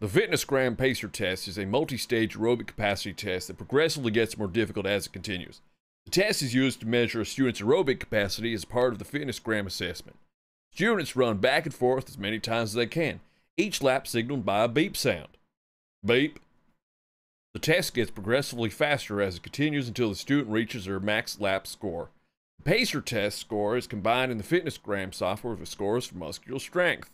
The Fitness Gram Pacer test is a multi-stage aerobic capacity test that progressively gets more difficult as it continues. The test is used to measure a student's aerobic capacity as part of the Fitness Gram assessment. Students run back and forth as many times as they can, each lap signaled by a beep sound. Beep. The test gets progressively faster as it continues until the student reaches their max lap score. The Pacer test score is combined in the Fitness Gram software with scores for muscular strength.